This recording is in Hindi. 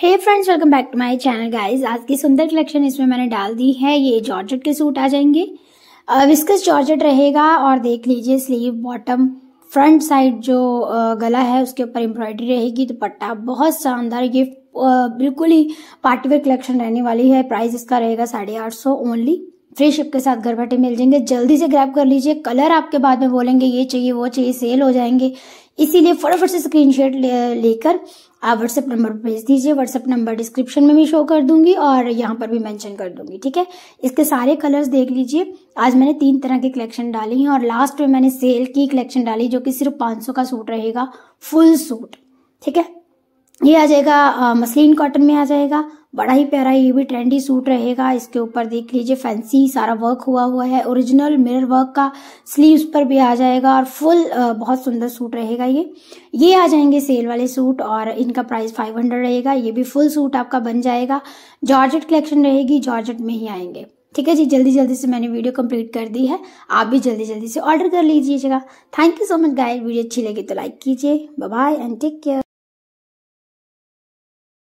hey friends welcome back to my channel guys आज की सुंदर कलेक्शन इसमें मैंने डाल दी है ये जॉर्जेट के सूट आ जाएंगे विस्कस जॉर्जेट रहेगा और देख लीजिए स्लीव बॉटम फ्रंट साइड जो गला है उसके ऊपर एम्ब्रॉयडरी रहेगी दुपट्टा तो बहुत शानदार गिफ्ट बिल्कुल ही पार्टीवेयर कलेक्शन रहने वाली है प्राइस इसका रहेगा साढ़े आठ सौ ओनली फ्री शिप के साथ घर बैठे मिल जाएंगे जल्दी से ग्रैब कर लीजिए कलर आपके बाद में बोलेंगे ये चाहिए वो चाहिए सेल हो जाएंगे इसीलिए फटाफट से स्क्रीन शॉट लेकर ले आप व्हाट्सएप नंबर पर भेज दीजिए व्हाट्सएप नंबर डिस्क्रिप्शन में भी शो कर दूंगी और यहाँ पर भी मेंशन कर दूंगी ठीक है इसके सारे कलर्स देख लीजिए आज मैंने तीन तरह की कलेक्शन डाली है और लास्ट में मैंने सेल की कलेक्शन डाली जो कि सिर्फ पांच का सूट रहेगा फुल सूट ठीक है ये आ जाएगा मसलिन कॉटन में आ जाएगा बड़ा ही प्यारा ये भी ट्रेंडी सूट रहेगा इसके ऊपर देख लीजिए फैंसी सारा वर्क हुआ हुआ है ओरिजिनल मिरर वर्क का स्लीव्स पर भी आ जाएगा और फुल बहुत सुंदर सूट रहेगा ये ये आ जाएंगे सेल वाले सूट और इनका प्राइस 500 रहेगा ये भी फुल सूट आपका बन जाएगा जॉर्जेट कलेक्शन रहेगी जॉर्जेट में ही आएंगे ठीक है जी जल्दी जल्दी से मैंने वीडियो कंप्लीट कर दी है आप भी जल्दी जल्दी से ऑर्डर कर लीजिएगा thank you so much guy video अच्छी लगी तो लाइक कीजिए बाय एंड टेक केयर